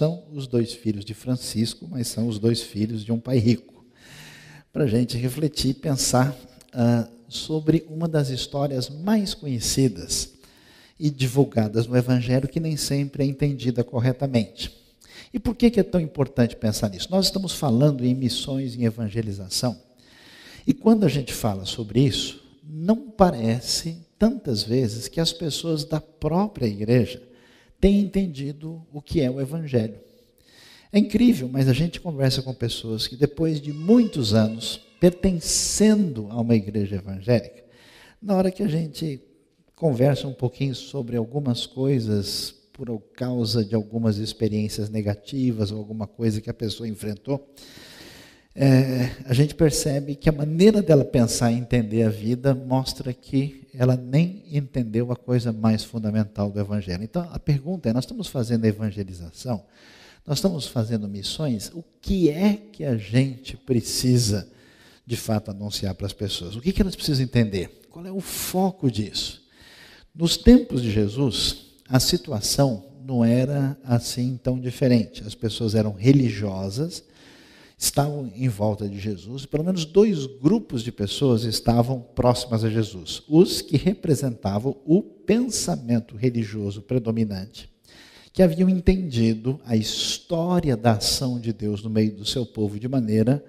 são os dois filhos de Francisco, mas são os dois filhos de um pai rico. Para a gente refletir e pensar ah, sobre uma das histórias mais conhecidas e divulgadas no Evangelho, que nem sempre é entendida corretamente. E por que, que é tão importante pensar nisso? Nós estamos falando em missões, em evangelização. E quando a gente fala sobre isso, não parece tantas vezes que as pessoas da própria igreja tem entendido o que é o Evangelho. É incrível, mas a gente conversa com pessoas que, depois de muitos anos pertencendo a uma igreja evangélica, na hora que a gente conversa um pouquinho sobre algumas coisas por causa de algumas experiências negativas ou alguma coisa que a pessoa enfrentou, é, a gente percebe que a maneira dela pensar e entender a vida mostra que ela nem entendeu a coisa mais fundamental do Evangelho. Então, a pergunta é: nós estamos fazendo evangelização? Nós estamos fazendo missões? O que é que a gente precisa, de fato, anunciar para as pessoas? O que, é que elas precisam entender? Qual é o foco disso? Nos tempos de Jesus, a situação não era assim tão diferente. As pessoas eram religiosas estavam em volta de Jesus, e pelo menos dois grupos de pessoas estavam próximas a Jesus: os que representavam o pensamento religioso predominante, que haviam entendido a história da ação de Deus no meio do seu povo de maneira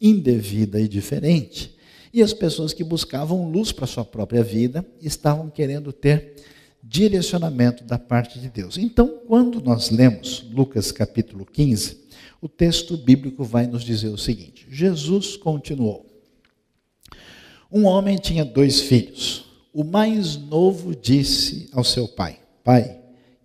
indevida e diferente, e as pessoas que buscavam luz para sua própria vida estavam querendo ter direcionamento da parte de Deus. Então, quando nós lemos Lucas capítulo 15, o texto bíblico vai nos dizer o seguinte: Jesus continuou. Um homem tinha dois filhos. O mais novo disse ao seu pai: Pai,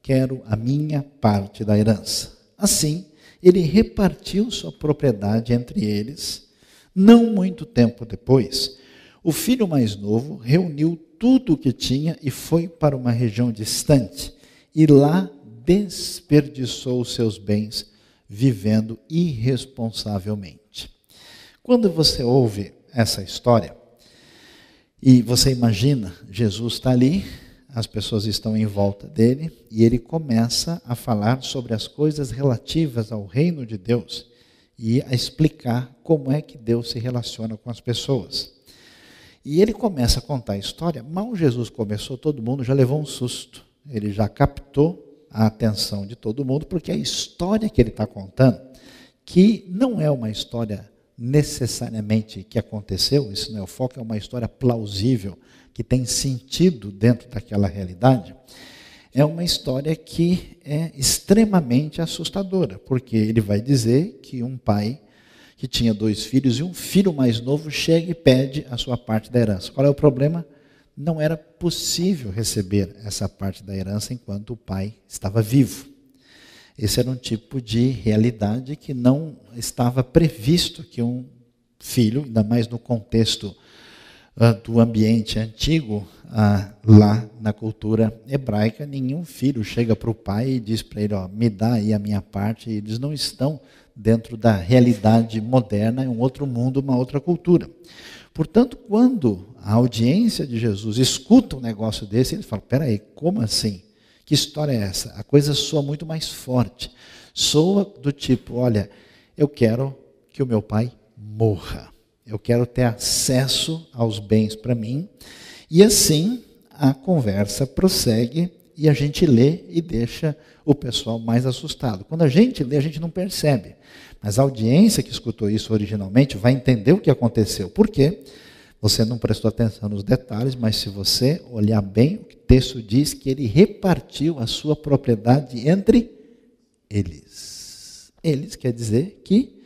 quero a minha parte da herança. Assim, ele repartiu sua propriedade entre eles. Não muito tempo depois, o filho mais novo reuniu tudo o que tinha e foi para uma região distante. E lá desperdiçou os seus bens vivendo irresponsavelmente. Quando você ouve essa história e você imagina, Jesus está ali, as pessoas estão em volta dele e ele começa a falar sobre as coisas relativas ao reino de Deus e a explicar como é que Deus se relaciona com as pessoas. E ele começa a contar a história. Mal Jesus começou, todo mundo já levou um susto. Ele já captou a atenção de todo mundo, porque é a história que ele está contando, que não é uma história necessariamente que aconteceu, isso não é o foco, é uma história plausível, que tem sentido dentro daquela realidade, é uma história que é extremamente assustadora, porque ele vai dizer que um pai que tinha dois filhos e um filho mais novo chega e pede a sua parte da herança. Qual é o problema? não era possível receber essa parte da herança enquanto o pai estava vivo. Esse era um tipo de realidade que não estava previsto que um filho, ainda mais no contexto uh, do ambiente antigo, uh, lá na cultura hebraica, nenhum filho chega para o pai e diz para ele: ó, me dá aí a minha parte. E eles não estão dentro da realidade moderna, é um outro mundo, uma outra cultura. Portanto, quando a audiência de Jesus escuta um negócio desse, ele fala: peraí, como assim? Que história é essa? A coisa soa muito mais forte. Soa do tipo: olha, eu quero que o meu pai morra. Eu quero ter acesso aos bens para mim. E assim a conversa prossegue e a gente lê e deixa o pessoal mais assustado. Quando a gente lê, a gente não percebe. Mas a audiência que escutou isso originalmente vai entender o que aconteceu. Por quê? Você não prestou atenção nos detalhes, mas se você olhar bem, o texto diz que ele repartiu a sua propriedade entre eles. Eles quer dizer que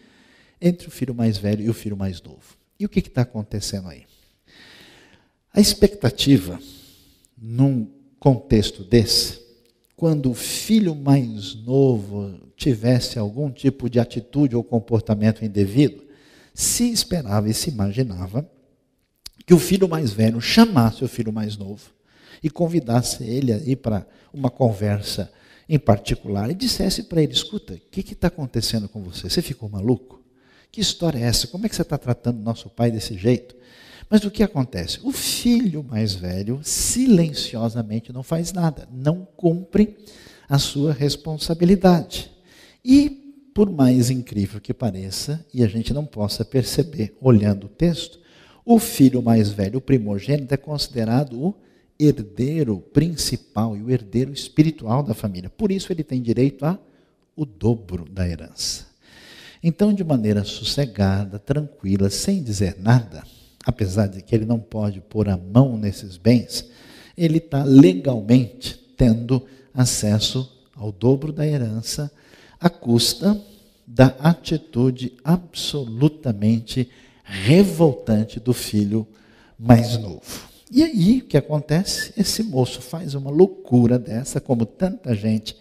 entre o filho mais velho e o filho mais novo. E o que está acontecendo aí? A expectativa num contexto desse, quando o filho mais novo tivesse algum tipo de atitude ou comportamento indevido, se esperava e se imaginava que o filho mais velho chamasse o filho mais novo e convidasse ele a ir para uma conversa em particular e dissesse para ele: escuta, o que está acontecendo com você? Você ficou maluco? Que história é essa? Como é que você está tratando nosso pai desse jeito? Mas o que acontece? O filho mais velho silenciosamente não faz nada, não cumpre a sua responsabilidade. E, por mais incrível que pareça, e a gente não possa perceber olhando o texto, o filho mais velho, o primogênito, é considerado o herdeiro principal e o herdeiro espiritual da família. Por isso ele tem direito a o dobro da herança. Então, de maneira sossegada, tranquila, sem dizer nada, apesar de que ele não pode pôr a mão nesses bens, ele está legalmente tendo acesso ao dobro da herança à custa da atitude absolutamente revoltante do filho mais novo. E aí o que acontece? Esse moço faz uma loucura dessa, como tanta gente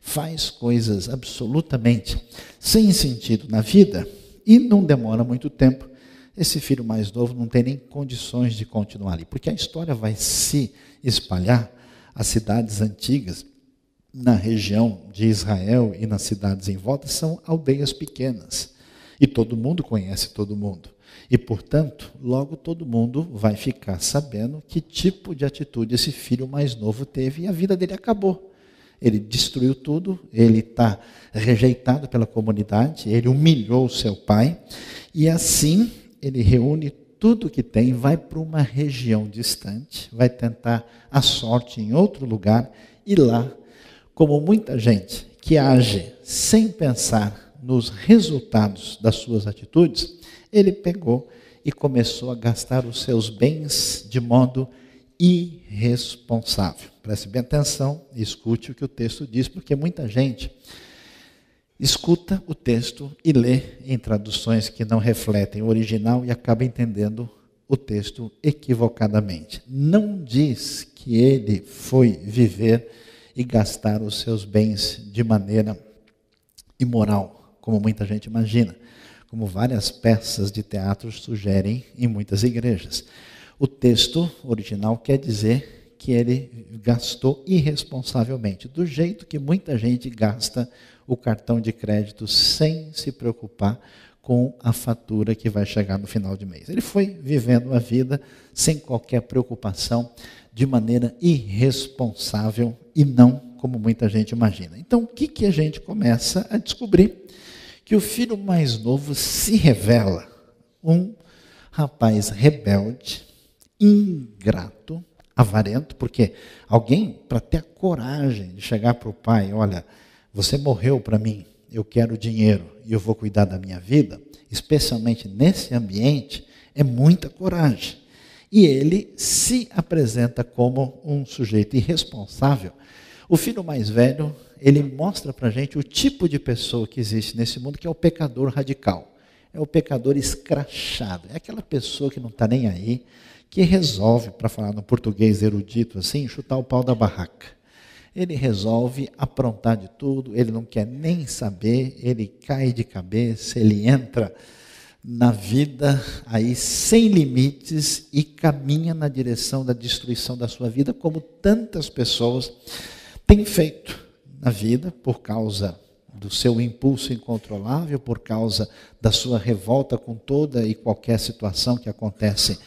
faz coisas absolutamente sem sentido na vida, e não demora muito tempo esse filho mais novo não tem nem condições de continuar ali, porque a história vai se espalhar as cidades antigas na região de Israel e nas cidades em volta são aldeias pequenas. E todo mundo conhece todo mundo. E, portanto, logo todo mundo vai ficar sabendo que tipo de atitude esse filho mais novo teve e a vida dele acabou. Ele destruiu tudo, ele está rejeitado pela comunidade, ele humilhou o seu pai. E assim ele reúne tudo que tem, vai para uma região distante, vai tentar a sorte em outro lugar e lá, como muita gente que age sem pensar nos resultados das suas atitudes, ele pegou e começou a gastar os seus bens de modo irresponsável. Preste bem atenção e escute o que o texto diz, porque muita gente escuta o texto e lê em traduções que não refletem o original e acaba entendendo o texto equivocadamente. Não diz que ele foi viver e gastar os seus bens de maneira imoral, como muita gente imagina, como várias peças de teatro sugerem em muitas igrejas. O texto original quer dizer que ele gastou irresponsavelmente, do jeito que muita gente gasta o cartão de crédito sem se preocupar com a fatura que vai chegar no final de mês. Ele foi vivendo a vida sem qualquer preocupação, de maneira irresponsável e não como muita gente imagina. Então, o que, que a gente começa a descobrir? Que o filho mais novo se revela um rapaz rebelde, ingrato, avarento, porque alguém, para ter a coragem de chegar para o pai, olha, você morreu para mim, eu quero dinheiro e eu vou cuidar da minha vida, especialmente nesse ambiente, é muita coragem. E ele se apresenta como um sujeito irresponsável. O filho mais velho, ele mostra para a gente o tipo de pessoa que existe nesse mundo, que é o pecador radical. É o pecador escrachado. É aquela pessoa que não está nem aí, que resolve, para falar no português erudito assim, chutar o pau da barraca ele resolve aprontar de tudo, ele não quer nem saber, ele cai de cabeça, ele entra na vida aí sem limites e caminha na direção da destruição da sua vida, como tantas pessoas têm feito na vida por causa do seu impulso incontrolável, por causa da sua revolta com toda e qualquer situação que acontece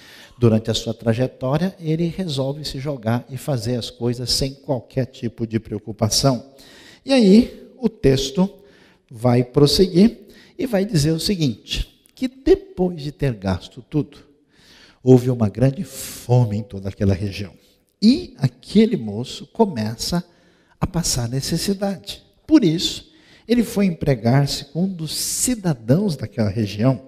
durante a sua trajetória, ele resolve se jogar e fazer as coisas sem qualquer tipo de preocupação. E aí, o texto vai prosseguir e vai dizer o seguinte: que depois de ter gasto tudo, houve uma grande fome em toda aquela região. E aquele moço começa a passar necessidade. Por isso, ele foi empregar-se com um dos cidadãos daquela região,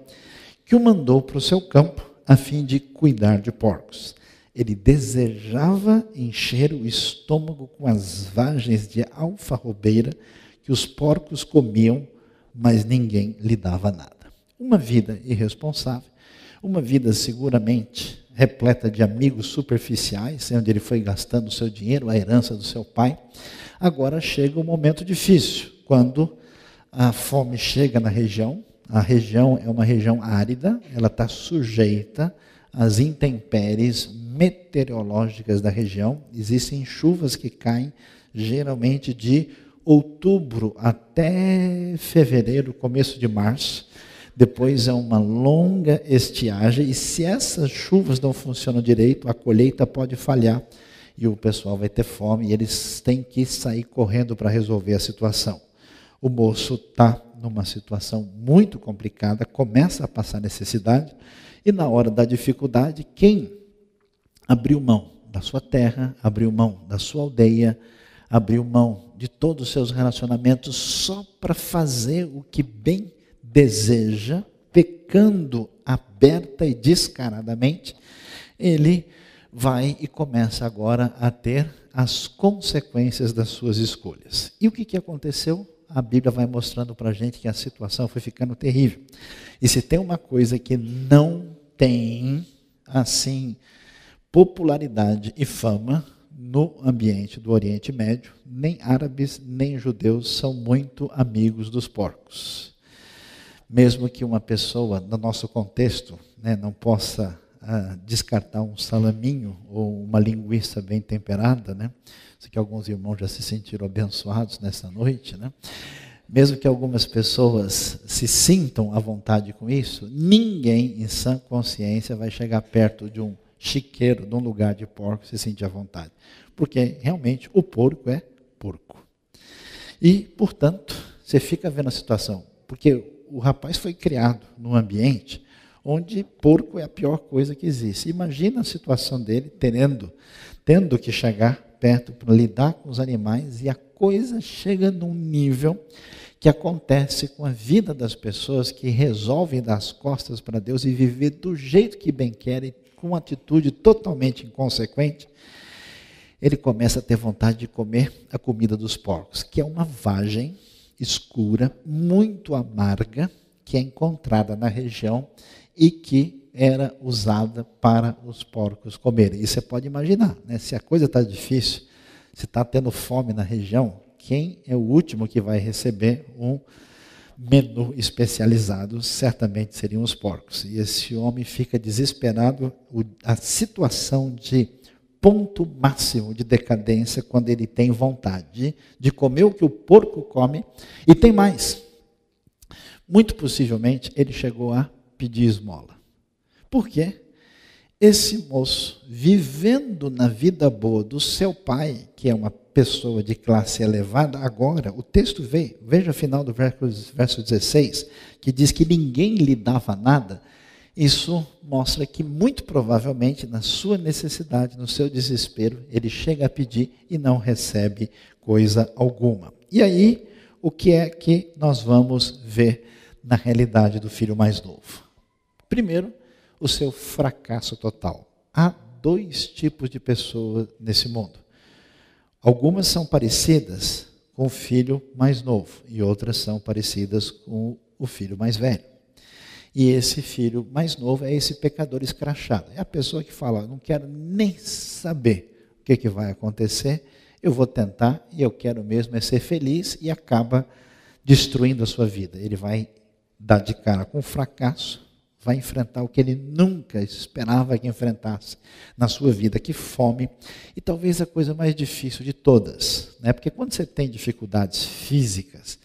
que o mandou para o seu campo a fim de cuidar de porcos. Ele desejava encher o estômago com as vagens de alfarrobeira que os porcos comiam, mas ninguém lhe dava nada. Uma vida irresponsável, uma vida seguramente repleta de amigos superficiais, onde ele foi gastando o seu dinheiro, a herança do seu pai. Agora chega o um momento difícil, quando a fome chega na região, a região é uma região árida, ela está sujeita às intempéries meteorológicas da região. Existem chuvas que caem geralmente de outubro até fevereiro, começo de março. Depois é uma longa estiagem, e se essas chuvas não funcionam direito, a colheita pode falhar e o pessoal vai ter fome e eles têm que sair correndo para resolver a situação. O moço está numa situação muito complicada, começa a passar necessidade, e na hora da dificuldade, quem abriu mão da sua terra, abriu mão da sua aldeia, abriu mão de todos os seus relacionamentos só para fazer o que bem deseja, pecando aberta e descaradamente, ele vai e começa agora a ter as consequências das suas escolhas. E o que, que aconteceu? a Bíblia vai mostrando para a gente que a situação foi ficando terrível. E se tem uma coisa que não tem, assim, popularidade e fama no ambiente do Oriente Médio, nem árabes nem judeus são muito amigos dos porcos. Mesmo que uma pessoa, no nosso contexto, né, não possa ah, descartar um salaminho ou uma linguiça bem temperada, né? que alguns irmãos já se sentiram abençoados nessa noite, né? Mesmo que algumas pessoas se sintam à vontade com isso, ninguém em sã consciência vai chegar perto de um chiqueiro, de um lugar de porco, se sentir à vontade. Porque realmente o porco é porco. E, portanto, você fica vendo a situação. Porque o rapaz foi criado num ambiente onde porco é a pior coisa que existe. Imagina a situação dele tendo, tendo que chegar perto para lidar com os animais e a coisa chega num nível que acontece com a vida das pessoas que resolvem dar as costas para Deus e viver do jeito que bem querem, com uma atitude totalmente inconsequente. Ele começa a ter vontade de comer a comida dos porcos, que é uma vagem escura, muito amarga, que é encontrada na região e que era usada para os porcos comerem. E você pode imaginar, né? se a coisa está difícil, se está tendo fome na região, quem é o último que vai receber um menu especializado? Certamente seriam os porcos. E esse homem fica desesperado, a situação de ponto máximo de decadência quando ele tem vontade de comer o que o porco come. E tem mais. Muito possivelmente ele chegou a pedir esmola. Porque esse moço, vivendo na vida boa do seu pai, que é uma pessoa de classe elevada, agora, o texto vê, veja o final do verso 16, que diz que ninguém lhe dava nada, isso mostra que, muito provavelmente, na sua necessidade, no seu desespero, ele chega a pedir e não recebe coisa alguma. E aí, o que é que nós vamos ver na realidade do filho mais novo? Primeiro, o seu fracasso total. Há dois tipos de pessoas nesse mundo. Algumas são parecidas com o filho mais novo e outras são parecidas com o filho mais velho. E esse filho mais novo é esse pecador escrachado. É a pessoa que fala: não quero nem saber o que, que vai acontecer, eu vou tentar e eu quero mesmo é ser feliz e acaba destruindo a sua vida. Ele vai dar de cara com o fracasso vai enfrentar o que ele nunca esperava que enfrentasse na sua vida, que fome, e talvez a coisa mais difícil de todas, né? Porque quando você tem dificuldades físicas,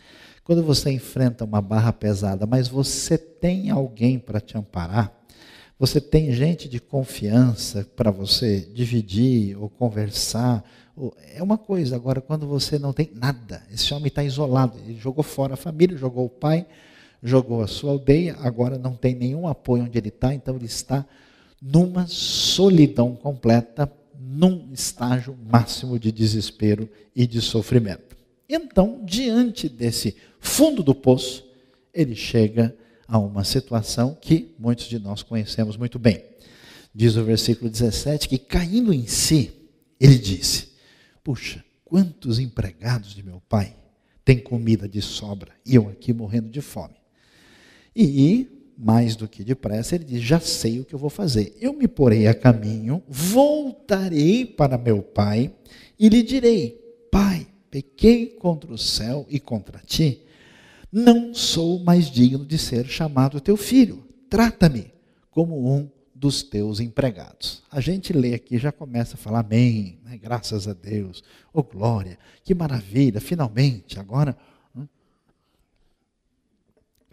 quando você enfrenta uma barra pesada, mas você tem alguém para te amparar, você tem gente de confiança para você dividir ou conversar. é uma coisa. Agora, quando você não tem nada, esse homem está isolado. Ele jogou fora a família, jogou o pai, jogou a sua aldeia, agora não tem nenhum apoio onde ele está, então ele está numa solidão completa, num estágio máximo de desespero e de sofrimento. Então, diante desse fundo do poço, ele chega a uma situação que muitos de nós conhecemos muito bem. Diz o versículo 17 que, caindo em si, ele disse: Puxa, quantos empregados de meu pai têm comida de sobra e eu aqui morrendo de fome? E, mais do que depressa, ele diz: Já sei o que eu vou fazer. Eu me porei a caminho, voltarei para meu pai e lhe direi: Pai, pequei contra o céu e contra ti. Não sou mais digno de ser chamado teu filho. Trata-me como um dos teus empregados. A gente lê aqui, já começa a falar amém, né? graças a Deus, ô oh, glória, que maravilha, finalmente, agora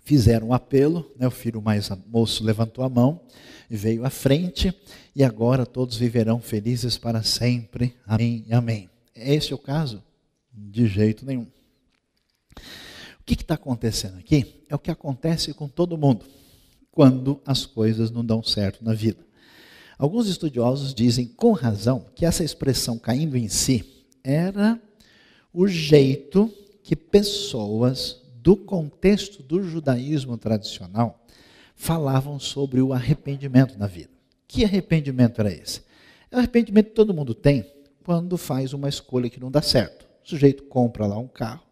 fizeram um apelo, né? o filho mais moço levantou a mão e veio à frente, e agora todos viverão felizes para sempre. Amém amém. amém. Esse é o caso? De jeito nenhum. O que está acontecendo aqui é o que acontece com todo mundo quando as coisas não dão certo na vida. Alguns estudiosos dizem, com razão, que essa expressão caindo em si era o jeito que pessoas do contexto do judaísmo tradicional, falavam sobre o arrependimento na vida. Que arrependimento era esse? É o arrependimento que todo mundo tem quando faz uma escolha que não dá certo. O sujeito compra lá um carro,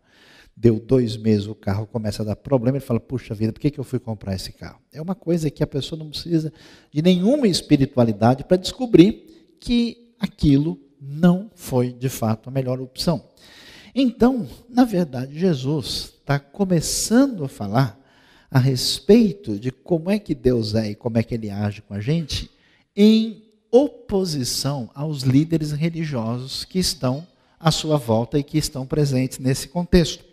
deu dois meses, o carro começa a dar problema, ele fala, puxa vida, por que, que eu fui comprar esse carro? É uma coisa que a pessoa não precisa de nenhuma espiritualidade para descobrir que aquilo não foi de fato a melhor opção. Então, na verdade, Jesus está começando a falar a respeito de como é que Deus é e como é que ele age com a gente em oposição aos líderes religiosos que estão à sua volta e que estão presentes nesse contexto.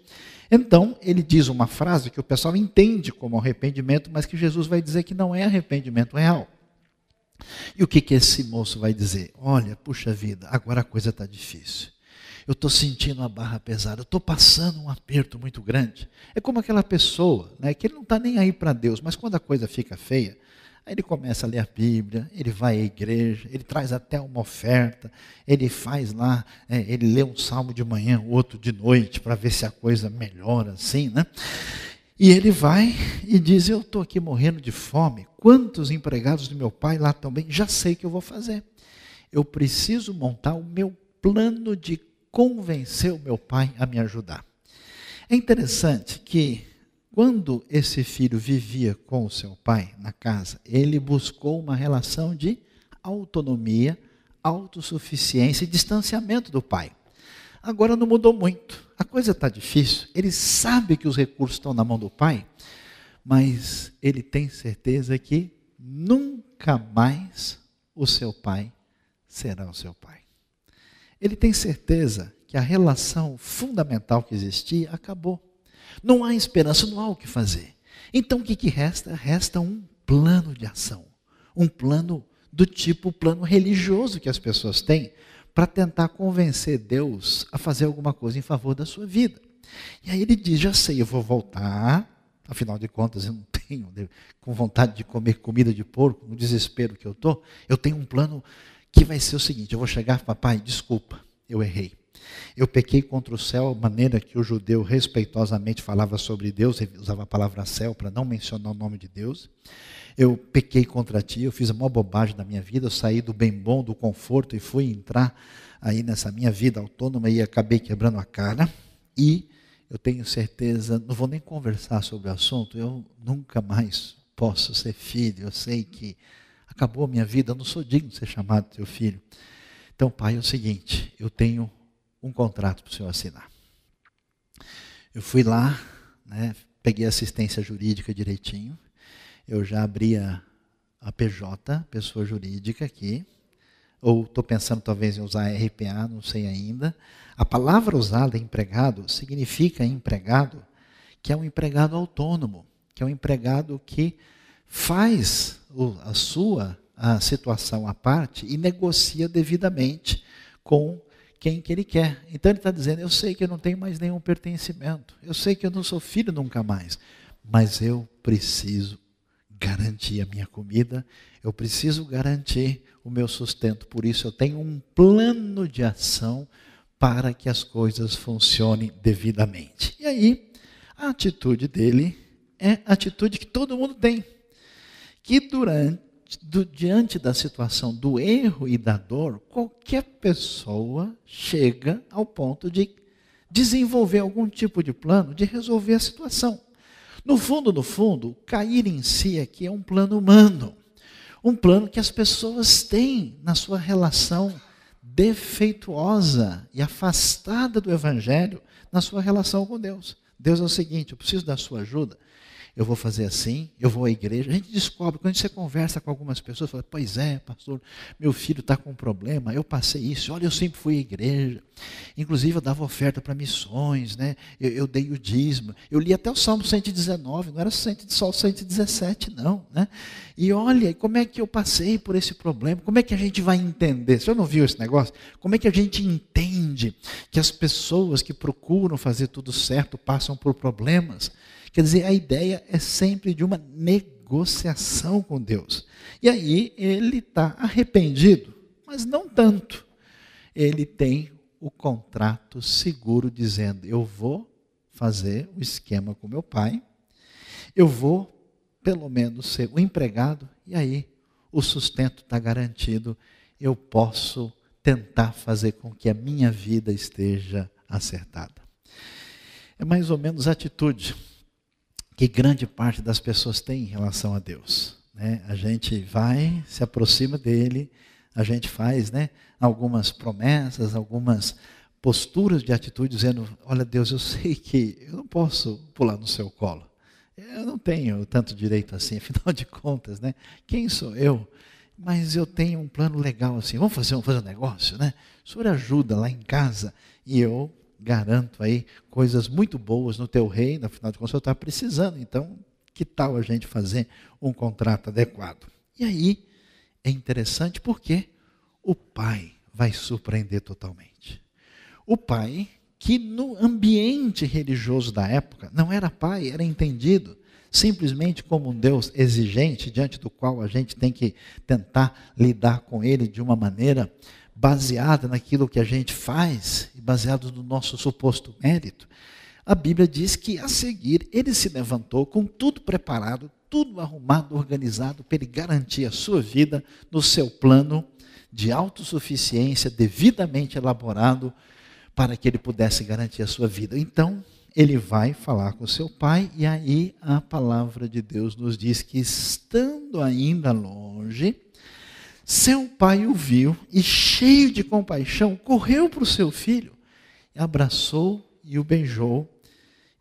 Então, ele diz uma frase que o pessoal entende como arrependimento, mas que Jesus vai dizer que não é arrependimento real. E o que, que esse moço vai dizer? Olha, puxa vida, agora a coisa está difícil eu estou sentindo uma barra pesada, eu estou passando um aperto muito grande. É como aquela pessoa né, que ele não está nem aí para Deus, mas quando a coisa fica feia, aí ele começa a ler a Bíblia, ele vai à igreja, ele traz até uma oferta, ele faz lá, é, ele lê um salmo de manhã, outro de noite, para ver se a coisa melhora assim, né? E ele vai e diz: Eu estou aqui morrendo de fome. Quantos empregados do meu pai lá também? Já sei o que eu vou fazer. Eu preciso montar o meu plano de convenceu meu pai a me ajudar. É interessante que quando esse filho vivia com o seu pai na casa, ele buscou uma relação de autonomia, autossuficiência e distanciamento do pai. Agora não mudou muito. A coisa está difícil. Ele sabe que os recursos estão na mão do pai, mas ele tem certeza que nunca mais o seu pai será o seu pai ele tem certeza que a relação fundamental que existia acabou. Não há esperança, não há o que fazer. Então o que, que resta? Resta um plano de ação. Um plano do tipo plano religioso que as pessoas têm para tentar convencer Deus a fazer alguma coisa em favor da sua vida. E aí ele diz: Já sei, eu vou voltar. Afinal de contas, eu não tenho, né, com vontade de comer comida de porco, no desespero que eu estou, eu tenho um plano que vai ser o seguinte: eu vou chegar, papai, desculpa, eu errei. Eu pequei contra o céu, maneira que o judeu respeitosamente falava sobre Deus, usava a palavra céu para não mencionar o nome de Deus. Eu pequei contra ti, eu fiz a maior bobagem da minha vida, eu saí do bem bom, do conforto e fui entrar aí nessa minha vida autônoma e acabei quebrando a cara. E eu tenho certeza, não vou nem conversar sobre o assunto, eu nunca mais posso ser filho, eu sei que acabou a minha vida, eu não sou digno de ser chamado teu filho. Então, pai, é o seguinte, eu tenho um contrato para o senhor assinar. Eu fui lá, né, peguei assistência jurídica direitinho, eu já abri a, a PJ, pessoa jurídica aqui, ou estou pensando talvez em usar RPA, não sei ainda. A palavra usada, empregado, significa empregado, que é um empregado autônomo, que é um empregado que faz a sua a situação à parte e negocia devidamente com quem que ele quer. Então ele está dizendo: Eu sei que eu não tenho mais nenhum pertencimento, eu sei que eu não sou filho nunca mais, mas eu preciso garantir a minha comida, eu preciso garantir o meu sustento. Por isso eu tenho um plano de ação para que as coisas funcionem devidamente. E aí, a atitude dele é a atitude que todo mundo tem que durante, do, diante da situação do erro e da dor, qualquer pessoa chega ao ponto de desenvolver algum tipo de plano de resolver a situação. No fundo, no fundo, cair em si aqui é um plano humano. Um plano que as pessoas têm na sua relação defeituosa e afastada do Evangelho na sua relação com Deus. Deus é o seguinte: eu preciso da sua ajuda eu vou fazer assim, eu vou à igreja. A gente descobre, quando você conversa com algumas pessoas, fala, pois é, pastor, meu filho está com um problema, eu passei isso, olha, eu sempre fui à igreja. Inclusive eu dava oferta para missões, né? Eu, eu, dei o dízimo. Eu li até o Salmo 119, não era só o 117, não. Né? E olha, como é que eu passei por esse problema? Como é que a gente vai entender? Você não viu esse negócio? Como é que a gente entende que as pessoas que procuram fazer tudo certo passam por problemas? Quer dizer, a ideia é sempre de uma negociação com Deus. E aí ele está arrependido, mas não tanto. Ele tem o contrato seguro dizendo: eu vou fazer o esquema com meu pai, eu vou pelo menos ser o empregado, e aí o sustento está garantido, eu posso tentar fazer com que a minha vida esteja acertada. É mais ou menos a atitude que grande parte das pessoas tem em relação a Deus. Né? A gente vai, se aproxima dele, a gente faz né, algumas promessas, algumas posturas de atitude, dizendo: Olha, Deus, eu sei que eu não posso pular no seu colo. Eu não tenho tanto direito assim, afinal de contas, né? Quem sou eu? Mas eu tenho um plano legal assim. Vamos fazer, vamos fazer um negócio, né? O senhor ajuda lá em casa e eu garanto aí coisas muito boas no teu reino, afinal de contas você está precisando, então que tal a gente fazer um contrato adequado? E aí é interessante porque o pai vai surpreender totalmente. O pai, que no ambiente religioso da época não era pai, era entendido simplesmente como um Deus exigente, diante do qual a gente tem que tentar lidar com ele de uma maneira baseada naquilo que a gente faz, baseado no nosso suposto mérito, a Bíblia diz que a seguir ele se levantou com tudo preparado, tudo arrumado, organizado, para ele garantir a sua vida no seu plano de autossuficiência, devidamente elaborado, para que ele pudesse garantir a sua vida. Então, ele vai falar com seu pai, e aí a palavra de Deus nos diz que, estando ainda longe, seu pai o viu e, cheio de compaixão, correu para o seu filho, abraçou e o beijou,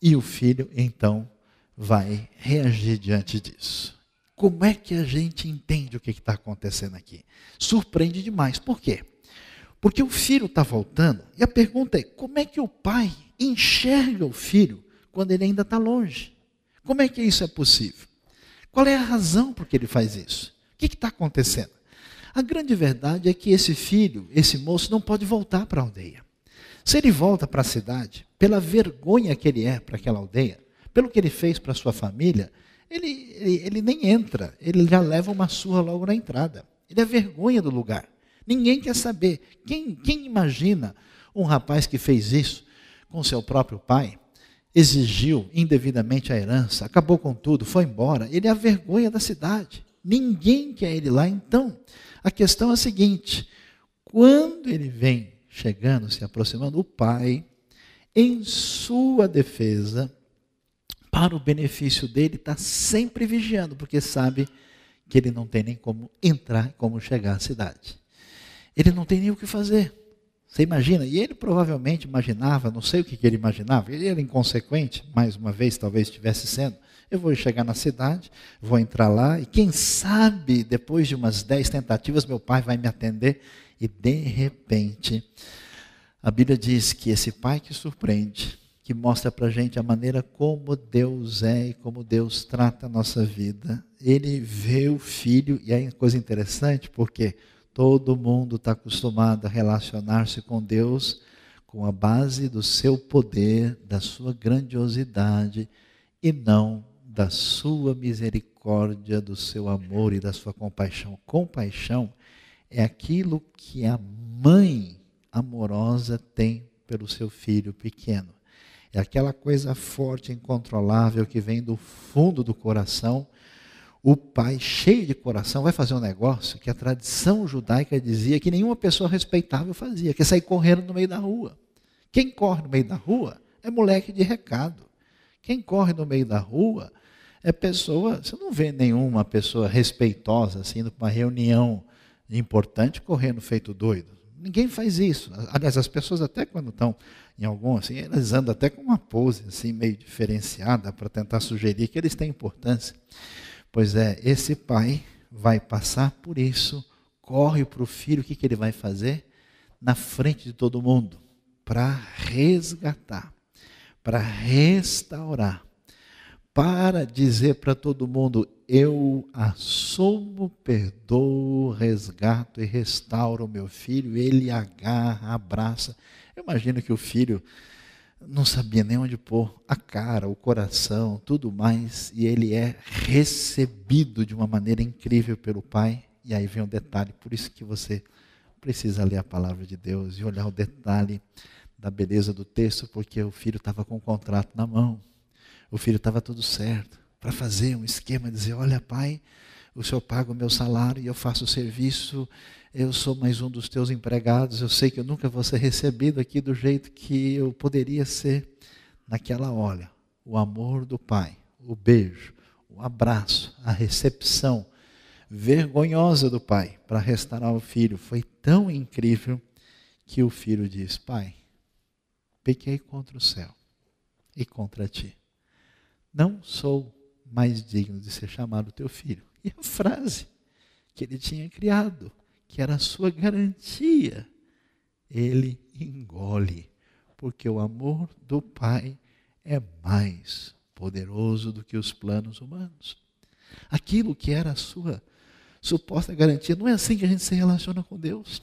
e o filho então vai reagir diante disso. Como é que a gente entende o que está acontecendo aqui? Surpreende demais. Por quê? Porque o filho está voltando e a pergunta é: como é que o pai enxerga o filho quando ele ainda está longe? Como é que isso é possível? Qual é a razão por que ele faz isso? O que está acontecendo? A grande verdade é que esse filho, esse moço, não pode voltar para a aldeia. Se ele volta para a cidade, pela vergonha que ele é para aquela aldeia, pelo que ele fez para sua família, ele, ele, ele, nem entra, ele já leva uma surra logo na entrada. Ele é vergonha do lugar. Ninguém quer saber. Quem, quem imagina um rapaz que fez isso com seu próprio pai, exigiu indevidamente a herança, acabou com tudo, foi embora, ele é a vergonha da cidade. Ninguém quer ele lá então. A questão é a seguinte: quando ele vem chegando, se aproximando, o pai, em sua defesa, para o benefício dele, está sempre vigiando, porque sabe que ele não tem nem como entrar, como chegar à cidade. Ele não tem nem o que fazer. Você imagina? E ele provavelmente imaginava, não sei o que, que ele imaginava, ele era inconsequente, mais uma vez, talvez estivesse sendo eu vou chegar na cidade, vou entrar lá e quem sabe, depois de umas dez tentativas, meu pai vai me atender. E de repente, a Bíblia diz que esse pai que surpreende, que mostra para a gente a maneira como Deus é e como Deus trata a nossa vida. Ele vê o filho, e aí é coisa interessante, porque todo mundo está acostumado a relacionar-se com Deus com a base do seu poder, da sua grandiosidade, e não da sua misericórdia, do seu amor e da sua compaixão. Compaixão é aquilo que a mãe amorosa tem pelo seu filho pequeno. É aquela coisa forte, incontrolável que vem do fundo do coração. O pai, cheio de coração, vai fazer um negócio que a tradição judaica dizia que nenhuma pessoa respeitável fazia, que é sair correndo no meio da rua. Quem corre no meio da rua é moleque de recado. Quem corre no meio da rua é pessoa, você não vê nenhuma pessoa respeitosa assim indo para uma reunião importante correndo feito doido. Ninguém faz isso. Aliás, as pessoas até quando estão em algum assim, elas andam até com uma pose assim meio diferenciada para tentar sugerir que eles têm importância. Pois é, esse pai vai passar por isso, corre para o filho, o que, que ele vai fazer? Na frente de todo mundo, para resgatar, para restaurar para dizer para todo mundo: eu assumo, perdoo, resgato e restauro o meu filho. Ele agarra, abraça. Eu imagino que o filho não sabia nem onde pôr a cara, o coração, tudo mais, e ele é recebido de uma maneira incrível pelo pai. E aí vem o um detalhe, por isso que você precisa ler a palavra de Deus e olhar o detalhe da beleza do texto, porque o filho estava com o contrato na mão o filho estava tudo certo para fazer um esquema, dizer: Olha, pai, o senhor paga o meu salário e eu faço o serviço, eu sou mais um dos teus empregados, eu sei que eu nunca vou ser recebido aqui do jeito que eu poderia ser naquela hora. O amor do pai, o beijo, o abraço, a recepção vergonhosa do pai para restaurar o filho foi tão incrível que o filho diz: Pai, pequei contra o céu e contra ti não sou mais digno de ser chamado teu filho. E a frase que ele tinha criado, que era a sua garantia, ele engole, porque o amor do Pai é mais poderoso do que os planos humanos. Aquilo que era a sua suposta garantia, não é assim que a gente se relaciona com Deus.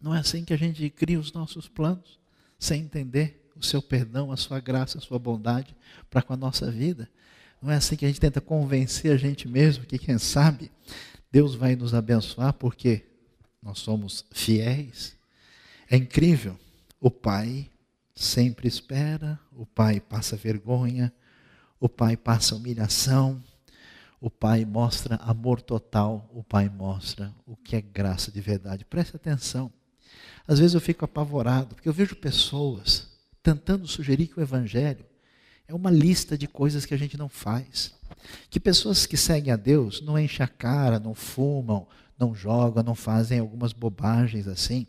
Não é assim que a gente cria os nossos planos, sem entender o seu perdão, a sua graça, a sua bondade para com a nossa vida. Não é assim que a gente tenta convencer a gente mesmo que, quem sabe, Deus vai nos abençoar porque nós somos fiéis. É incrível. O pai sempre espera, o pai passa vergonha, o pai passa humilhação, o pai mostra amor total, o pai mostra o que é graça de verdade. Preste atenção. Às vezes eu fico apavorado, porque eu vejo pessoas tentando sugerir que o Evangelho é uma lista de coisas que a gente não faz. Que pessoas que seguem a Deus não enchem a cara, não fumam, não jogam, não fazem algumas bobagens assim.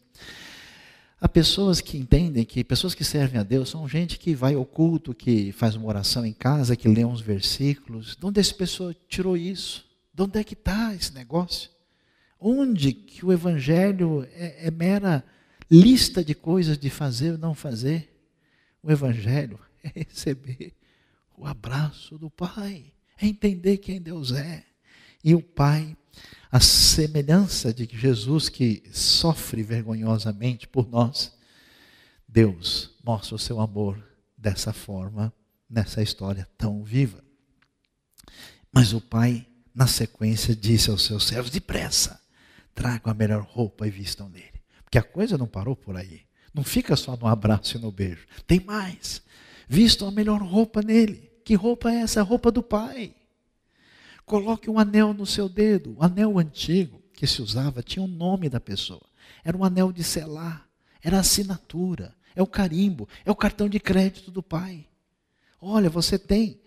Há pessoas que entendem que pessoas que servem a Deus são gente que vai ao culto, que faz uma oração em casa, que lê uns versículos. De onde essa pessoa tirou isso? De onde é que está esse negócio? Onde que o evangelho é, é mera lista de coisas de fazer ou não fazer? o Evangelho é receber o abraço do Pai, é entender quem Deus é. E o Pai, a semelhança de Jesus que sofre vergonhosamente por nós, Deus mostra o seu amor dessa forma, nessa história tão viva. Mas o Pai, na sequência, disse aos seus servos: depressa, tragam a melhor roupa e vistam nele. Porque a coisa não parou por aí. Não fica só no abraço e no beijo. Tem mais. Visto a melhor roupa nele. Que roupa é essa? A roupa do pai. Coloque um anel no seu dedo. O anel antigo que se usava tinha o nome da pessoa. Era um anel de selar. Era a assinatura. É o carimbo. É o cartão de crédito do pai. Olha, você tem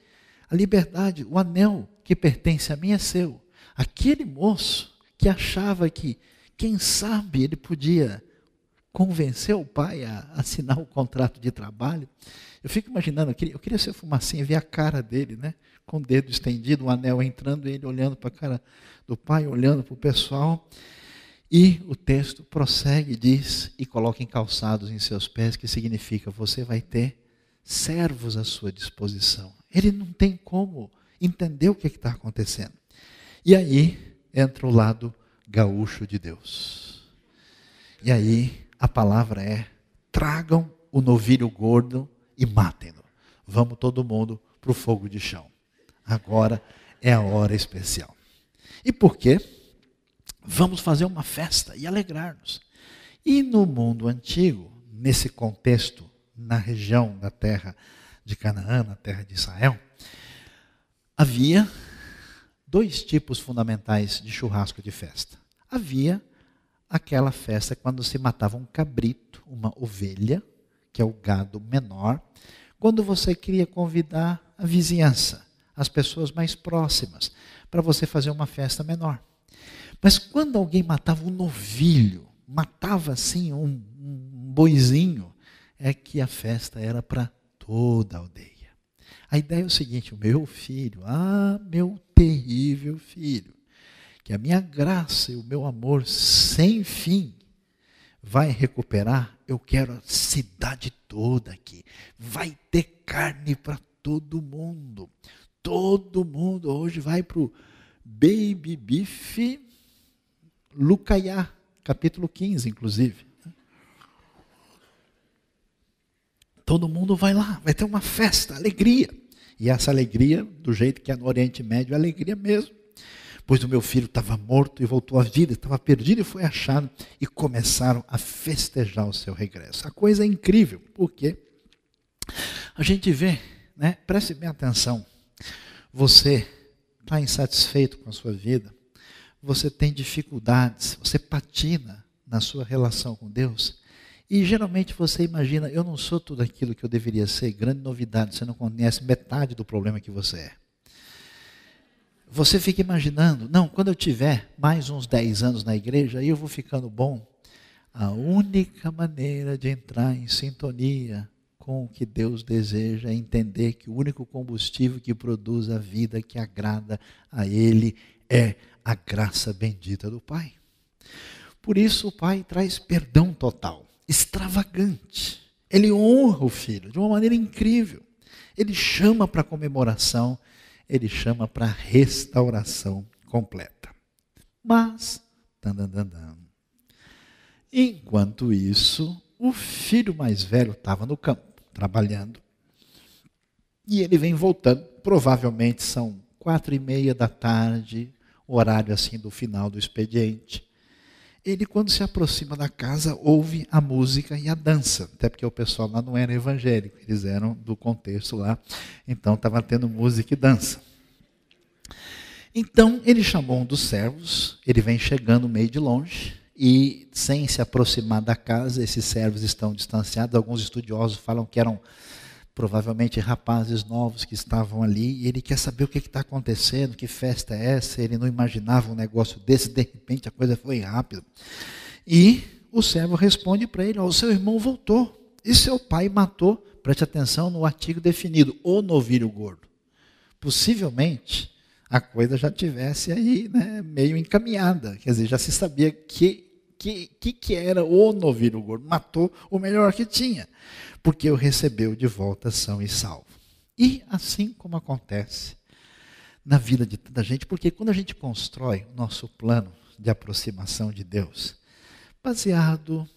a liberdade. O anel que pertence a mim é seu. Aquele moço que achava que, quem sabe, ele podia convenceu o pai a assinar o contrato de trabalho. Eu fico imaginando, eu queria, eu queria ser fumacinha, ver a cara dele, né? Com o dedo estendido, o um anel entrando, ele olhando para a cara do pai, olhando para o pessoal. E o texto prossegue, diz: E em calçados em seus pés, que significa você vai ter servos à sua disposição. Ele não tem como entender o que é está acontecendo. E aí entra o lado gaúcho de Deus. E aí a palavra é: tragam o novilho gordo e matem-no. Vamos todo mundo para o fogo de chão. Agora é a hora especial. E por quê? Vamos fazer uma festa e alegrar-nos. E no mundo antigo, nesse contexto, na região da terra de Canaã, na terra de Israel, havia dois tipos fundamentais de churrasco de festa. Havia aquela festa quando se matava um cabrito, uma ovelha, que é o gado menor, quando você queria convidar a vizinhança, as pessoas mais próximas, para você fazer uma festa menor. Mas quando alguém matava um novilho, matava assim um, um boizinho, é que a festa era para toda a aldeia. A ideia é o seguinte: o meu filho, ah, meu terrível filho, que a minha graça e o meu amor sem fim vai recuperar, eu quero a cidade toda aqui. Vai ter carne para todo mundo. Todo mundo hoje vai para o Baby Beef Lucaiá, capítulo 15, inclusive. Todo mundo vai lá, vai ter uma festa, alegria. E essa alegria, do jeito que é no Oriente Médio, é alegria mesmo pois o meu filho estava morto e voltou à vida, estava perdido e foi achado, e começaram a festejar o seu regresso. A coisa é incrível, porque a gente vê, né? Preste bem atenção. Você está insatisfeito com a sua vida, você tem dificuldades, você patina na sua relação com Deus. E geralmente você imagina, eu não sou tudo aquilo que eu deveria ser, grande novidade, você não conhece metade do problema que você é. Você fica imaginando, não, quando eu tiver mais uns 10 anos na igreja, aí eu vou ficando bom. A única maneira de entrar em sintonia com o que Deus deseja é entender que o único combustível que produz a vida que agrada a Ele é a graça bendita do Pai. Por isso o Pai traz perdão total, extravagante. Ele honra o filho de uma maneira incrível. Ele chama para comemoração ele chama para restauração completa. Mas, dan. enquanto isso, o filho mais velho estava no campo, trabalhando, e ele vem voltando, provavelmente são quatro e meia da tarde, horário assim do final do expediente ele, quando se aproxima da casa, ouve a música e a dança. Até porque o pessoal lá não era evangélico, eles eram do contexto lá. Então estava tendo música e dança. Então ele chamou um dos servos, ele vem chegando meio de longe e, sem se aproximar da casa, esses servos estão distanciados. Alguns estudiosos falam que eram provavelmente rapazes novos que estavam ali, e ele quer saber o que está acontecendo, que festa é essa, ele não imaginava um negócio desse, de repente a coisa foi rápida. E o servo responde para ele: Ó, seu irmão voltou, e seu pai matou. Preste atenção no artigo definido, o novilho gordo. Possivelmente a coisa já tivesse aí né, meio encaminhada, quer dizer, já se sabia que que, que, que era o novilho gordo? Matou o melhor que tinha, porque o recebeu de volta são e salvo. E assim como acontece na vida de toda gente, porque quando a gente constrói o nosso plano de aproximação de Deus, baseado,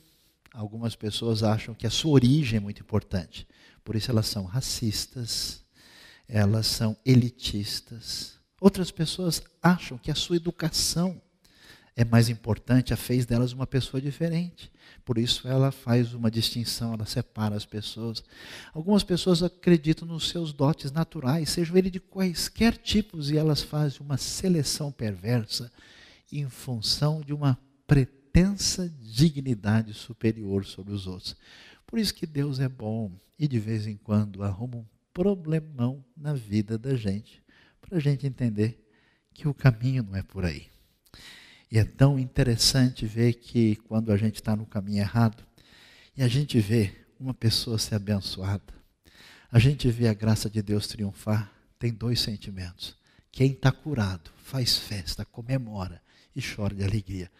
algumas pessoas acham que a sua origem é muito importante, por isso elas são racistas, elas são elitistas. Outras pessoas acham que a sua educação é mais importante, a fez delas uma pessoa diferente. Por isso ela faz uma distinção, ela separa as pessoas. Algumas pessoas acreditam nos seus dotes naturais, sejam ele de quaisquer tipos, e elas fazem uma seleção perversa em função de uma pretensa dignidade superior sobre os outros. Por isso que Deus é bom e de vez em quando arruma um problemão na vida da gente, para a gente entender que o caminho não é por aí. E é tão interessante ver que quando a gente está no caminho errado e a gente vê uma pessoa ser abençoada, a gente vê a graça de Deus triunfar, tem dois sentimentos. Quem está curado faz festa, comemora e chora de alegria.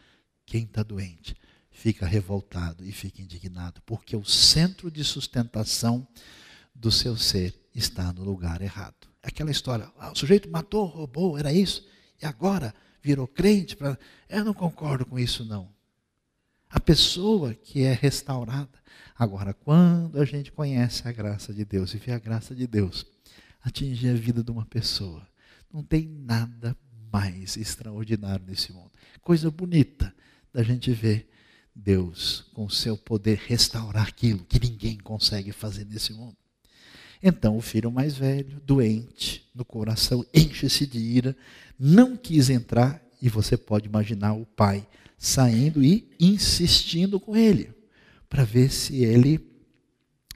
Quem está doente fica revoltado e fica indignado, porque o centro de sustentação do seu ser está no lugar errado. Aquela história, ah, o sujeito matou, roubou, era isso, e agora virou crente. Pra... Eu não concordo com isso, não. A pessoa que é restaurada. Agora, quando a gente conhece a graça de Deus e vê a graça de Deus atingir a vida de uma pessoa, não tem nada mais extraordinário nesse mundo. Coisa bonita da gente ver Deus com o seu poder restaurar aquilo que ninguém consegue fazer nesse mundo. Então o filho mais velho, doente no coração, enche-se de ira, não quis entrar, e você pode imaginar o pai saindo e insistindo com ele, para ver se ele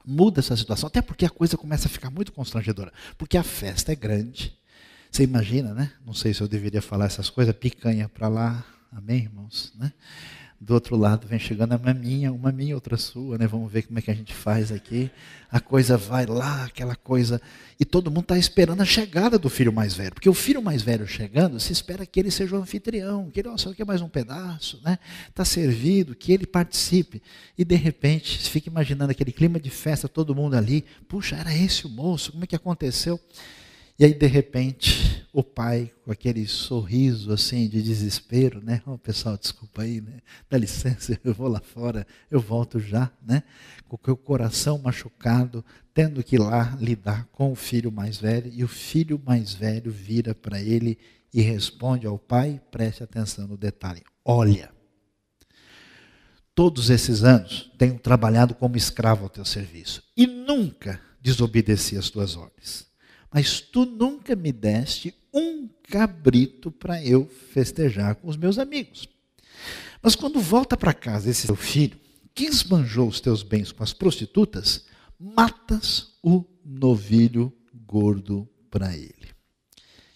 muda essa situação. Até porque a coisa começa a ficar muito constrangedora, porque a festa é grande. Você imagina, né? Não sei se eu deveria falar essas coisas, picanha para lá, amém, irmãos? Né? do outro lado vem chegando uma minha, uma minha, outra sua, né? Vamos ver como é que a gente faz aqui. A coisa vai lá, aquela coisa. E todo mundo está esperando a chegada do filho mais velho. Porque o filho mais velho chegando, se espera que ele seja o anfitrião, que ele, oh, só quer mais um pedaço, né? Está servido, que ele participe. E de repente, fica imaginando aquele clima de festa, todo mundo ali. Puxa, era esse o moço, como é que aconteceu? E aí, de repente, o pai, com aquele sorriso assim de desespero, né? Oh, pessoal, desculpa aí, né? Dá licença, eu vou lá fora, eu volto já, né? Com o coração machucado, tendo que ir lá lidar com o filho mais velho. E o filho mais velho vira para ele e responde ao pai, preste atenção no detalhe: Olha, todos esses anos tenho trabalhado como escravo ao teu serviço e nunca desobedeci as tuas ordens mas tu nunca me deste um cabrito para eu festejar com os meus amigos. Mas quando volta para casa esse teu filho, que esbanjou os teus bens com as prostitutas, matas o novilho gordo para ele.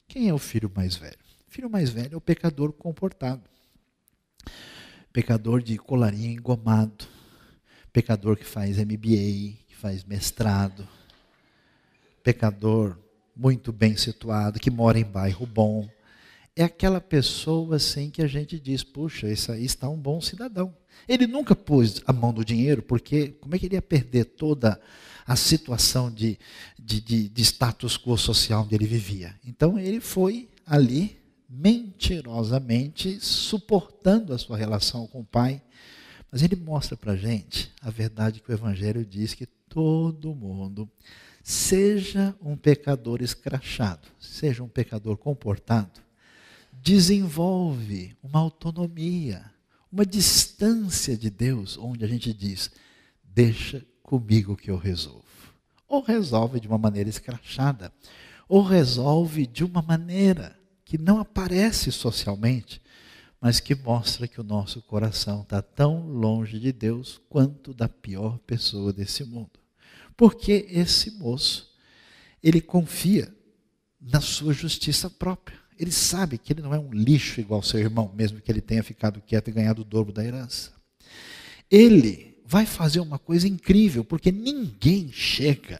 Quem é o filho mais velho? O filho mais velho é o pecador comportado. Pecador de colarinho engomado, pecador que faz MBA, que faz mestrado, pecador muito bem situado, que mora em bairro bom. É aquela pessoa assim que a gente diz: puxa, esse aí está um bom cidadão. Ele nunca pôs a mão no dinheiro, porque como é que ele ia perder toda a situação de, de, de, de status quo social onde ele vivia? Então ele foi ali mentirosamente suportando a sua relação com o Pai. Mas ele mostra para a gente a verdade que o Evangelho diz que todo mundo Seja um pecador escrachado, seja um pecador comportado, desenvolve uma autonomia, uma distância de Deus, onde a gente diz: deixa comigo que eu resolvo. Ou resolve de uma maneira escrachada, ou resolve de uma maneira que não aparece socialmente, mas que mostra que o nosso coração está tão longe de Deus quanto da pior pessoa desse mundo. Porque esse moço, ele confia na sua justiça própria. Ele sabe que ele não é um lixo igual ao seu irmão, mesmo que ele tenha ficado quieto e ganhado o dobro da herança. Ele vai fazer uma coisa incrível, porque ninguém chega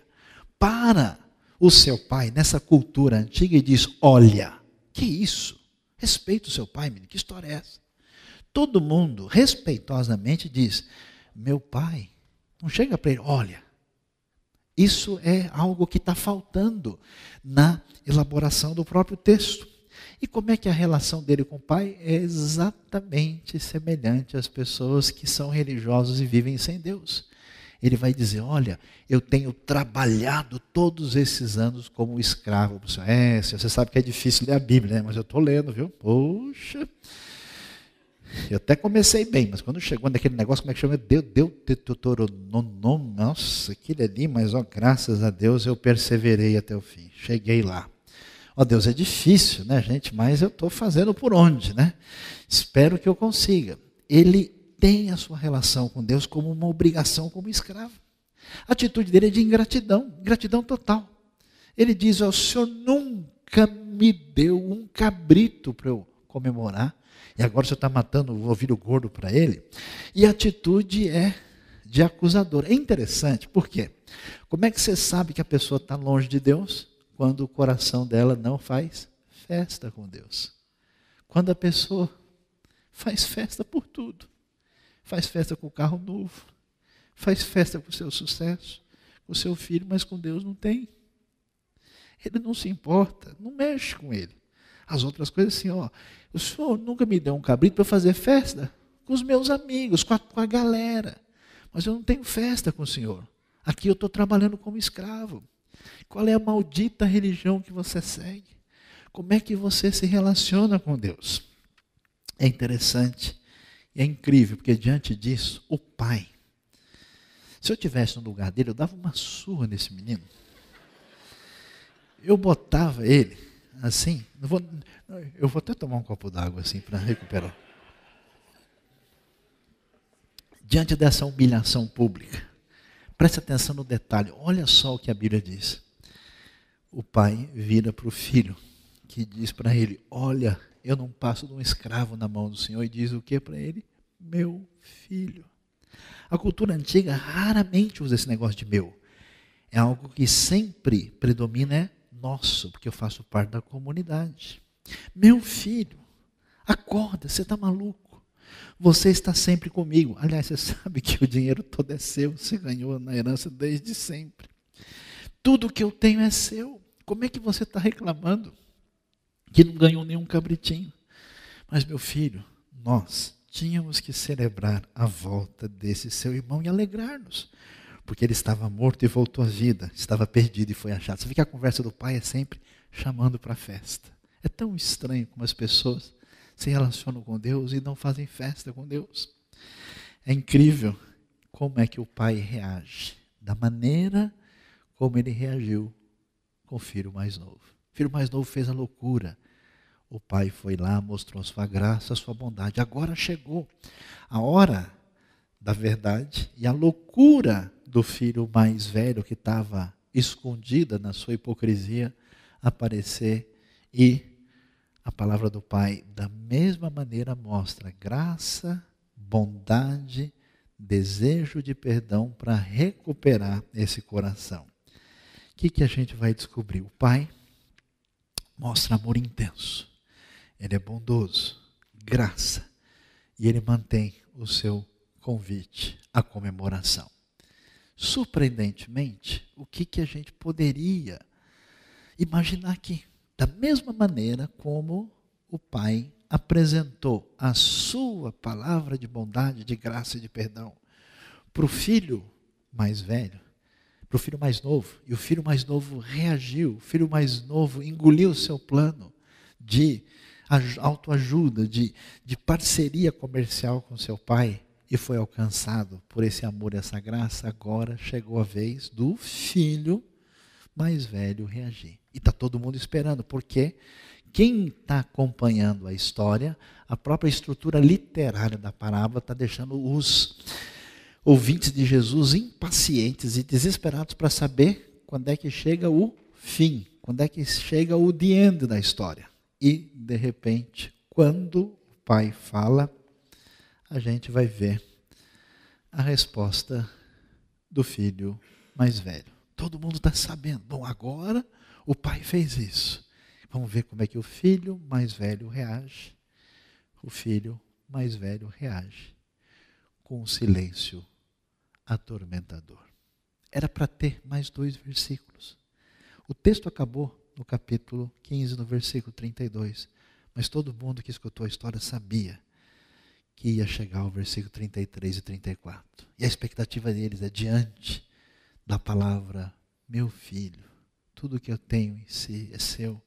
para o seu pai nessa cultura antiga e diz: Olha, que isso? Respeita o seu pai, menino, que história é essa? Todo mundo respeitosamente diz: Meu pai. Não chega para ele: Olha, isso é algo que está faltando na elaboração do próprio texto. E como é que a relação dele com o pai é exatamente semelhante às pessoas que são religiosos e vivem sem Deus? Ele vai dizer: Olha, eu tenho trabalhado todos esses anos como escravo. É, você sabe que é difícil ler a Bíblia, né? mas eu estou lendo, viu? Poxa. Eu até comecei bem, mas quando chegou naquele negócio, como é que chama? Deu, deu, deuteronomio. Nossa, aquilo ali, mas ó, graças a Deus eu perseverei até o fim. Cheguei lá. Ó Deus, é difícil, né, gente? Mas eu estou fazendo por onde, né? Espero que eu consiga. Ele tem a sua relação com Deus como uma obrigação, como escravo. A atitude dele é de ingratidão, ingratidão total. Ele diz: ó, o Senhor nunca me deu um cabrito para eu comemorar e agora o senhor está matando o ouvido gordo para ele. E a atitude é de acusador. É interessante, por quê? Como é que você sabe que a pessoa está longe de Deus? Quando o coração dela não faz festa com Deus. Quando a pessoa faz festa por tudo. Faz festa com o carro novo, faz festa com o seu sucesso, com o seu filho, mas com Deus não tem. Ele não se importa, não mexe com ele. As outras coisas assim, ó, o senhor nunca me deu um cabrito para fazer festa com os meus amigos, com a, com a galera. Mas eu não tenho festa com o senhor. Aqui eu estou trabalhando como escravo. Qual é a maldita religião que você segue? Como é que você se relaciona com Deus? É interessante e é incrível, porque diante disso, o pai. Se eu tivesse no lugar dele, eu dava uma surra nesse menino. Eu botava ele assim. Vou, eu vou até tomar um copo d'água assim para recuperar. Diante dessa humilhação pública, preste atenção no detalhe. Olha só o que a Bíblia diz. O pai vira para o filho, que diz para ele: Olha, eu não passo de um escravo na mão do Senhor. E diz o que para ele? Meu filho. A cultura antiga raramente usa esse negócio de meu. É algo que sempre predomina é nosso, porque eu faço parte da comunidade. Meu filho, acorda, você está maluco. Você está sempre comigo. Aliás, você sabe que o dinheiro todo é seu, você ganhou na herança desde sempre. Tudo que eu tenho é seu. Como é que você está reclamando que não ganhou nenhum cabritinho? Mas, meu filho, nós tínhamos que celebrar a volta desse seu irmão e alegrar-nos porque ele estava morto e voltou à vida, estava perdido e foi achado. Você vê que a conversa do pai é sempre chamando para a festa. É tão estranho como as pessoas se relacionam com Deus e não fazem festa com Deus. É incrível como é que o pai reage, da maneira como ele reagiu com o filho mais novo. O filho mais novo fez a loucura. O pai foi lá, mostrou a sua graça, a sua bondade. Agora chegou a hora da verdade e a loucura do filho mais velho que estava escondida na sua hipocrisia aparecer e a palavra do Pai da mesma maneira mostra graça, bondade, desejo de perdão para recuperar esse coração. O que, que a gente vai descobrir? O Pai mostra amor intenso, ele é bondoso, graça, e ele mantém o seu convite à comemoração surpreendentemente, o que, que a gente poderia imaginar aqui. Da mesma maneira como o Pai apresentou a sua palavra de bondade, de graça e de perdão para o filho mais velho, para o filho mais novo. E o filho mais novo reagiu, o filho mais novo engoliu o seu plano de autoajuda, de, de parceria comercial com seu pai e foi alcançado por esse amor e essa graça, agora chegou a vez do filho mais velho reagir. E está todo mundo esperando, porque quem está acompanhando a história, a própria estrutura literária da parábola está deixando os ouvintes de Jesus impacientes e desesperados para saber quando é que chega o fim, quando é que chega o the end da história. E, de repente, quando o pai fala, a gente vai ver a resposta do filho mais velho. Todo mundo está sabendo. Bom, agora o pai fez isso. Vamos ver como é que o filho mais velho reage. O filho mais velho reage com um silêncio atormentador. Era para ter mais dois versículos. O texto acabou no capítulo 15, no versículo 32. Mas todo mundo que escutou a história sabia que ia chegar ao versículo 33 e 34. E a expectativa deles é diante da palavra meu filho, tudo que eu tenho em si é seu.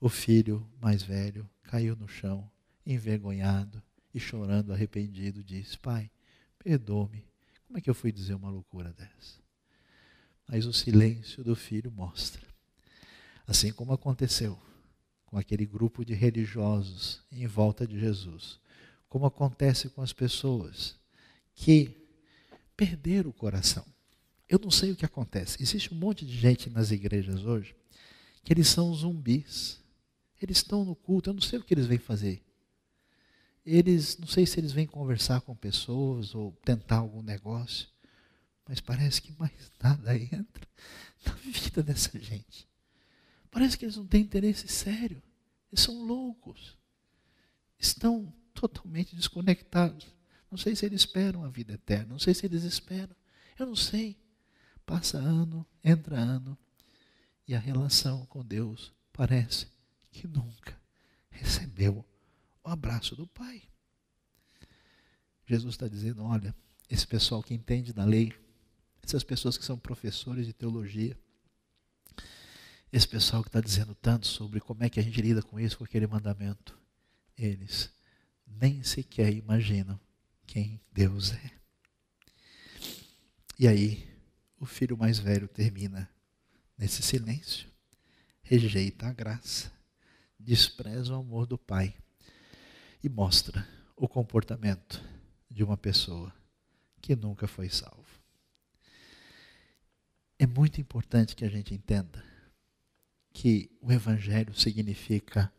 O filho mais velho caiu no chão, envergonhado e chorando, arrependido, disse: Pai, perdoe-me. Como é que eu fui dizer uma loucura dessa? Mas o silêncio do filho mostra. Assim como aconteceu com aquele grupo de religiosos em volta de Jesus, como acontece com as pessoas que perderam o coração. Eu não sei o que acontece. Existe um monte de gente nas igrejas hoje que eles são zumbis. Eles estão no culto, eu não sei o que eles vêm fazer. Eles, não sei se eles vêm conversar com pessoas ou tentar algum negócio, mas parece que mais nada entra na vida dessa gente. Parece que eles não têm interesse sério. Eles são loucos. Estão totalmente desconectados. Não sei se eles esperam a vida eterna, não sei se eles esperam, eu não sei. Passa ano, entra ano, e a relação com Deus parece que nunca recebeu o abraço do Pai. Jesus está dizendo: olha, esse pessoal que entende da lei, essas pessoas que são professores de teologia, esse pessoal que está dizendo tanto sobre como é que a gente lida com isso, com aquele mandamento, eles nem sequer imaginam quem Deus é. E aí, o filho mais velho termina nesse silêncio, rejeita a graça, despreza o amor do pai e mostra o comportamento de uma pessoa que nunca foi salvo. É muito importante que a gente entenda que o Evangelho significa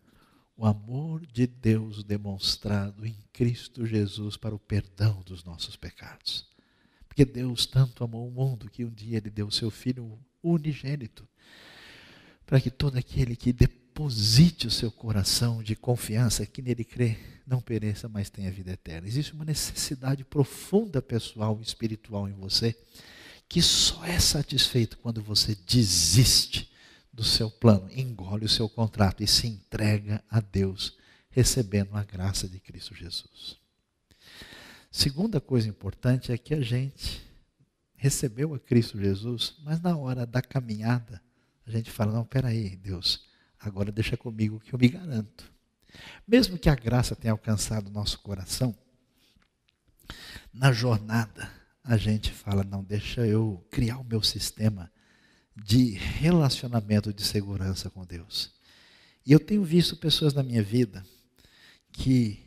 o amor de Deus demonstrado em Cristo Jesus para o perdão dos nossos pecados. Porque Deus tanto amou o mundo que um dia ele deu o seu filho unigênito, para que todo aquele que deposite o seu coração de confiança que nele crê, não pereça, mas tenha vida eterna. Existe uma necessidade profunda pessoal e espiritual em você que só é satisfeito quando você desiste do seu plano. Engole o seu contrato e se entrega a Deus, recebendo a graça de Cristo Jesus. Segunda coisa importante é que a gente recebeu a Cristo Jesus, mas na hora da caminhada, a gente fala: não, peraí, Deus, agora deixa comigo que eu me garanto. Mesmo que a graça tenha alcançado o nosso coração, na jornada, a gente fala: não, deixa eu criar o meu sistema de relacionamento de segurança com Deus. E eu tenho visto pessoas na minha vida que,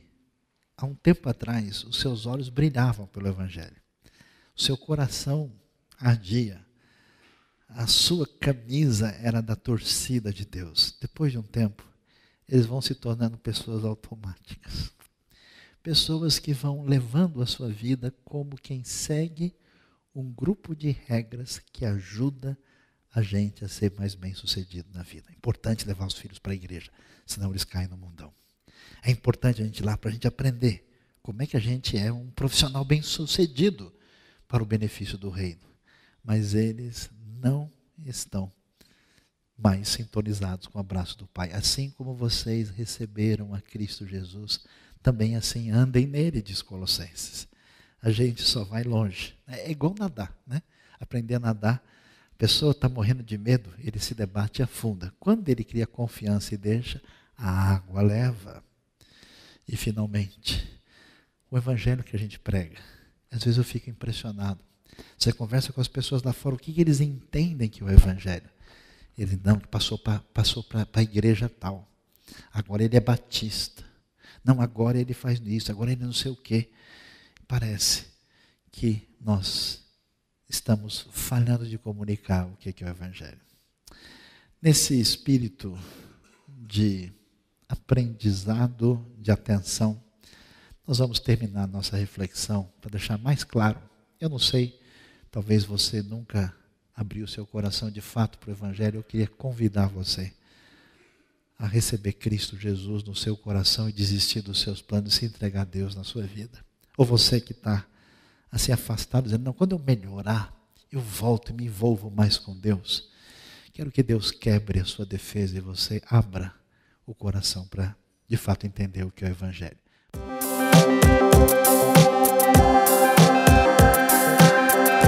há um tempo atrás, os seus olhos brilhavam pelo Evangelho, o seu coração ardia, a sua camisa era da torcida de Deus. Depois de um tempo, eles vão se tornando pessoas automáticas. Pessoas que vão levando a sua vida como quem segue um grupo de regras que ajuda a a gente a ser mais bem sucedido na vida. É importante levar os filhos para a igreja, senão eles caem no mundão. É importante a gente ir lá para a gente aprender como é que a gente é um profissional bem sucedido para o benefício do reino. Mas eles não estão mais sintonizados com o abraço do Pai. Assim como vocês receberam a Cristo Jesus, também assim andem nele, diz Colossenses. A gente só vai longe. É igual nadar, né? Aprender a nadar pessoa está morrendo de medo, ele se debate e afunda. Quando ele cria confiança e deixa, a água leva. E finalmente, o evangelho que a gente prega. Às vezes eu fico impressionado. Você conversa com as pessoas lá fora, o que, que eles entendem que é o evangelho? Ele não, passou para passou a igreja tal. Agora ele é batista. Não, agora ele faz isso, agora ele não sei o quê. Parece que nós estamos falhando de comunicar o é que é o Evangelho. Nesse espírito de aprendizado, de atenção, nós vamos terminar nossa reflexão para deixar mais claro. Eu não sei, talvez você nunca abriu seu coração de fato para o Evangelho, eu queria convidar você a receber Cristo Jesus no seu coração e desistir dos seus planos e se entregar a Deus na sua vida. Ou você que está a se afastar, dizendo: Não, quando eu melhorar, eu volto e me envolvo mais com Deus. Quero que Deus quebre a sua defesa e você abra o coração para, de fato, entender o que é o Evangelho.